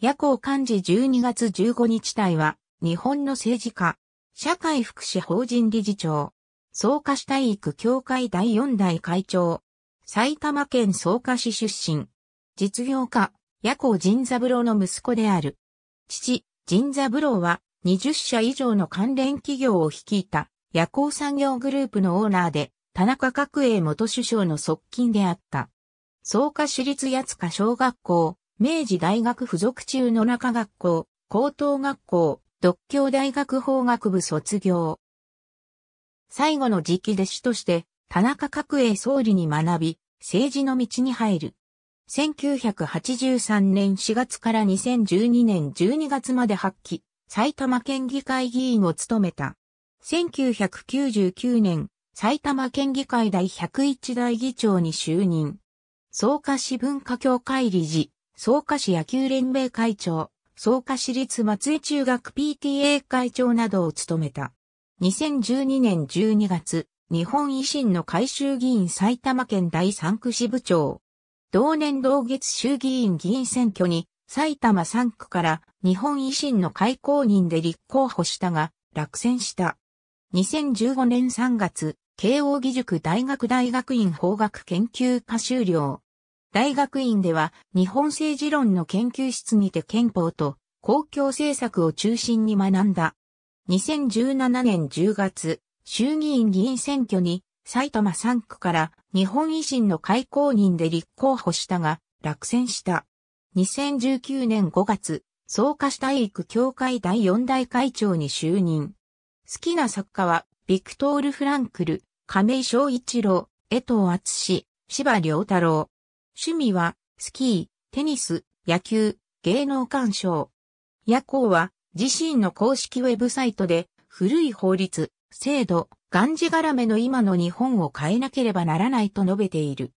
夜行漢字12月15日隊は、日本の政治家、社会福祉法人理事長、草加市体育協会第四代会長、埼玉県草加市出身、実業家、夜行人三郎の息子である。父、人三郎は、20社以上の関連企業を率いた、夜行産業グループのオーナーで、田中角栄元首相の側近であった。草加市立八塚小学校、明治大学附属中野中学校、高等学校、独協大学法学部卒業。最後の時期弟子として、田中角栄総理に学び、政治の道に入る。1983年4月から2012年12月まで発揮、埼玉県議会議員を務めた。1999年、埼玉県議会第101代議長に就任。草加市文化協会理事。草加市野球連盟会長、草加市立松江中学 PTA 会長などを務めた。2012年12月、日本維新の改修議員埼玉県第三区支部長。同年同月衆議院議員選挙に埼玉三区から日本維新の会公認で立候補したが落選した。2015年3月、慶応義塾大学大学院法学研究科修了。大学院では日本政治論の研究室にて憲法と公共政策を中心に学んだ。2017年10月、衆議院議員選挙に埼玉3区から日本維新の会公認で立候補したが落選した。2019年5月、草加市体育協会第4代会長に就任。好きな作家は、ビクトール・フランクル、亀井昭一郎、江藤厚志、芝良太郎。趣味は、スキー、テニス、野球、芸能鑑賞。夜行は、自身の公式ウェブサイトで、古い法律、制度、がんじがらめの今の日本を変えなければならないと述べている。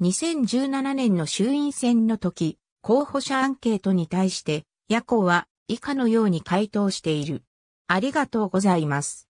2017年の衆院選の時、候補者アンケートに対して、夜行は以下のように回答している。ありがとうございます。